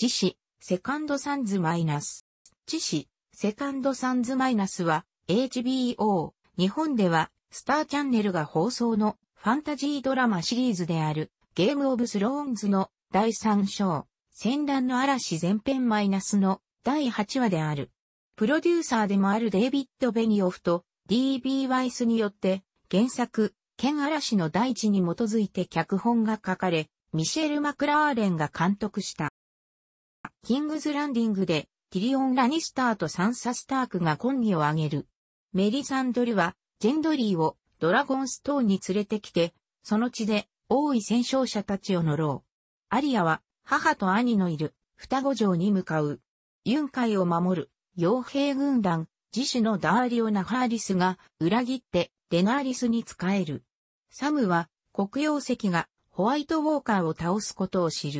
知子、セカンドサンズマイナス。知子、セカンドサンズマイナスは、HBO、日本では、スターチャンネルが放送のファンタジードラマシリーズである、ゲームオブスローンズの第3章、戦乱の嵐前編マイナスの第8話である。プロデューサーでもあるデイビッド・ベニオフと D.B. ワイスによって原作、剣嵐の大地に基づいて脚本が書かれ、ミシェル・マクラーレンが監督した。キングズランディングで、ティリオン・ラニスターとサンサ・スタークが懇儀を挙げる。メリサンドルは、ジェンドリーをドラゴンストーンに連れてきて、その地で王位戦勝者たちを乗ろう。アリアは、母と兄のいる双子城に向かう。ユン海を守る、傭兵軍団、自主のダーリオ・ナハーリスが裏切ってデナーリスに仕える。サムは、黒曜石がホワイトウォーカーを倒すことを知る。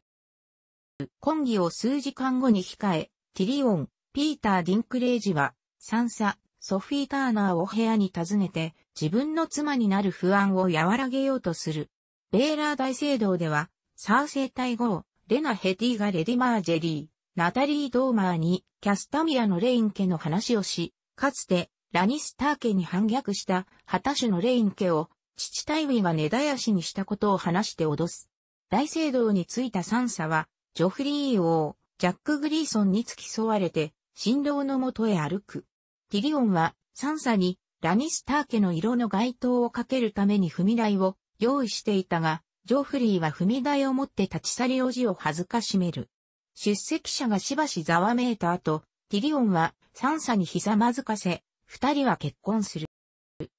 婚ギを数時間後に控え、ティリオン、ピーター・ディンクレイジは、サンサ、ソフィー・ターナーを部屋に訪ねて、自分の妻になる不安を和らげようとする。ベーラー大聖堂では、サー生イ号、レナ・ヘティがレディ・マージェリー、ナタリー・ドーマーに、キャスタミアのレイン家の話をし、かつて、ラニスター家に反逆した、ハタシュのレイン家を、父タイウィが根絶やしにしたことを話して脅す。大聖堂に着いたサンサは、ジョフリー王、ジャック・グリーソンに付き添われて、新郎のもとへ歩く。ティリオンは、サンサに、ラニスター家の色の街灯をかけるために踏み台を用意していたが、ジョフリーは踏み台を持って立ち去りおじを恥ずかしめる。出席者がしばしざわめいた後、ティリオンはサンサにひざまずかせ、二人は結婚する。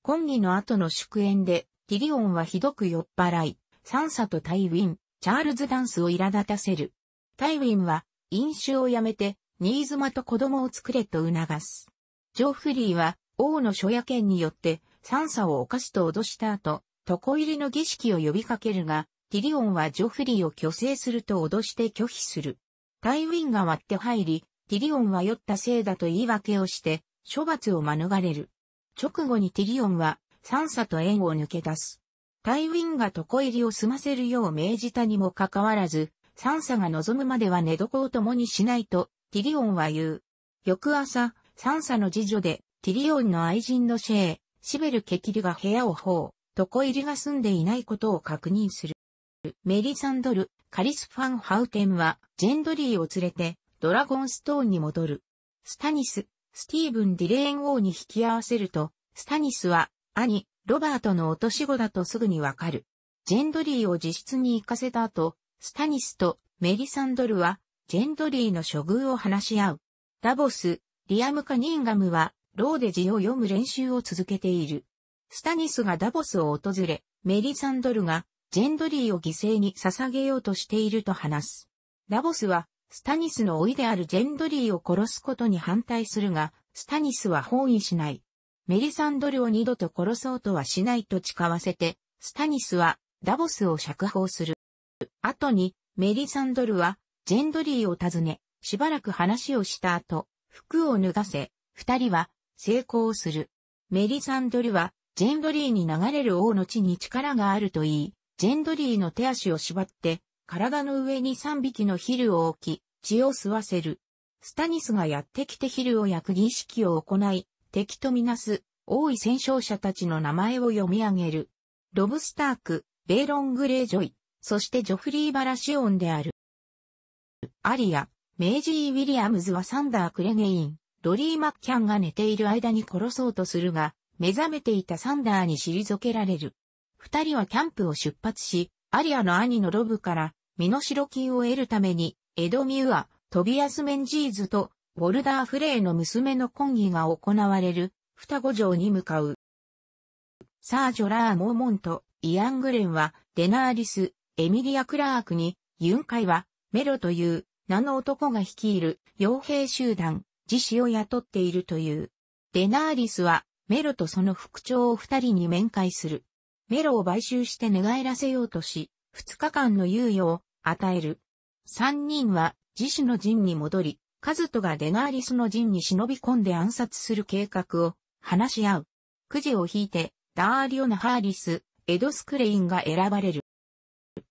婚儀の後の祝宴で、ティリオンはひどく酔っ払い、サンサとタイウィン、チャールズダンスを苛立たせる。タイウィンは飲酒をやめて新妻と子供を作れと促す。ジョフリーは王の諸夜剣によって三サを犯すと脅した後、床入りの儀式を呼びかけるが、ティリオンはジョフリーを虚勢すると脅して拒否する。タイウィンが割って入り、ティリオンは酔ったせいだと言い訳をして、処罰を免れる。直後にティリオンは、三サと縁を抜け出す。タイウィンが床入りを済ませるよう命じたにもかかわらず、サンサが望むまでは寝床を共にしないと、ティリオンは言う。翌朝、サンサの次女で、ティリオンの愛人のシェー、シベル・ケキルが部屋を放、床入りが住んでいないことを確認する。メリサンドル、カリス・ファン・ハウテンは、ジェンドリーを連れて、ドラゴンストーンに戻る。スタニス、スティーブン・ディレーン王に引き合わせると、スタニスは、兄、ロバートの落とし子だとすぐにわかる。ジェンドリーを自室に行かせた後、スタニスとメリサンドルは、ジェンドリーの処遇を話し合う。ダボス、リアム・カニンガムは、ローデ字を読む練習を続けている。スタニスがダボスを訪れ、メリサンドルが、ジェンドリーを犠牲に捧げようとしていると話す。ダボスは、スタニスの老いであるジェンドリーを殺すことに反対するが、スタニスは包囲しない。メリサンドルを二度と殺そうとはしないと誓わせて、スタニスはダボスを釈放する。後にメリサンドルはジェンドリーを訪ね、しばらく話をした後、服を脱がせ、二人は成功する。メリサンドルはジェンドリーに流れる王の地に力があると言い、ジェンドリーの手足を縛って、体の上に三匹のヒルを置き、血を吸わせる。スタニスがやってきてヒルを焼く儀式を行い、敵とみなす、王位戦勝者たちの名前を読み上げる。ロブスターク、ベーロン・グレージョイ、そしてジョフリー・バラシオンである。アリア、メイジー・ウィリアムズはサンダー・クレゲイン、ロリー・マッキャンが寝ている間に殺そうとするが、目覚めていたサンダーに退けられる。二人はキャンプを出発し、アリアの兄のロブから、身の代金を得るために、エド・ミュア、トビアス・メンジーズと、ウォルダー・フレイの娘の婚儀が行われる、双子城に向かう。サージョ・ラー・モーモンと、イアン・グレンは、デナーリス、エミリア・クラークに、ユンカイは、メロという名の男が率いる傭兵集団、自死を雇っているという。デナーリスは、メロとその副長を二人に面会する。メロを買収して寝返らせようとし、二日間の猶予を与える。三人は、自死の陣に戻り、カズトがデナーリスの陣に忍び込んで暗殺する計画を話し合う。くじを引いて、ダーリオナ・ハーリス、エド・スクレインが選ばれる。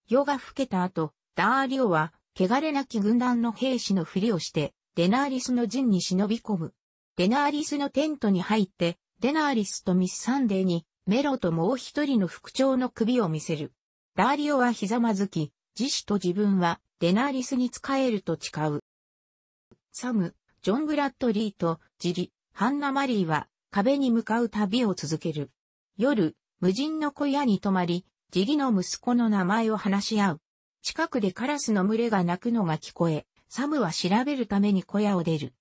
夜が更けた後、ダーリオは、汚れなき軍団の兵士のふりをして、デナーリスの陣に忍び込む。デナーリスのテントに入って、デナーリスとミスサンデーに、メロともう一人の副長の首を見せる。ダーリオはひざまずき、自死と自分は、デナーリスに仕えると誓う。サム、ジョン・ブラッドリーと、ジリ、ハンナ・マリーは、壁に向かう旅を続ける。夜、無人の小屋に泊まり、ジギの息子の名前を話し合う。近くでカラスの群れが鳴くのが聞こえ、サムは調べるために小屋を出る。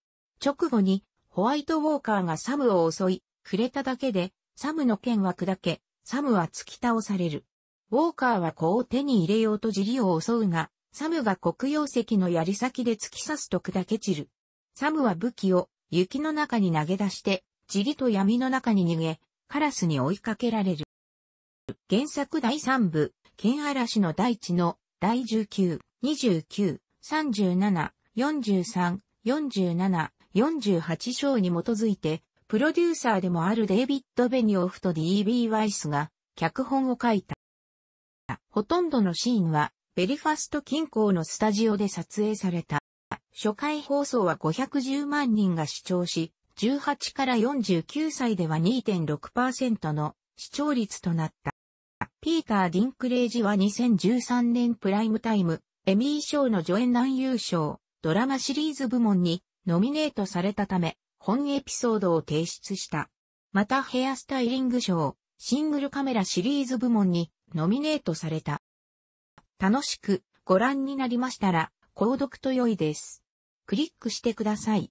直後に、ホワイトウォーカーがサムを襲い、触れただけで、サムの剣は砕け、サムは突き倒される。ウォーカーは子を手に入れようとジギを襲うが、サムが黒曜石の槍先で突き刺すと砕け散る。サムは武器を雪の中に投げ出して、ジギと闇の中に逃げ、カラスに追いかけられる。原作第3部、剣嵐の大地の第19、29、37、43、47、48章に基づいて、プロデューサーでもあるデイビッド・ベニオフと D.B. ワイスが脚本を書いた。ほとんどのシーンはベリファスト近郊のスタジオで撮影された。初回放送は510万人が視聴し、18から49歳では2.6%の視聴率となった。ピーター・ディンクレイジは2013年プライムタイム、エミー賞の助演男優賞、ドラマシリーズ部門にノミネートされたため、本エピソードを提出した。またヘアスタイリング賞、シングルカメラシリーズ部門にノミネートされた。楽しくご覧になりましたら、購読と良いです。クリックしてください。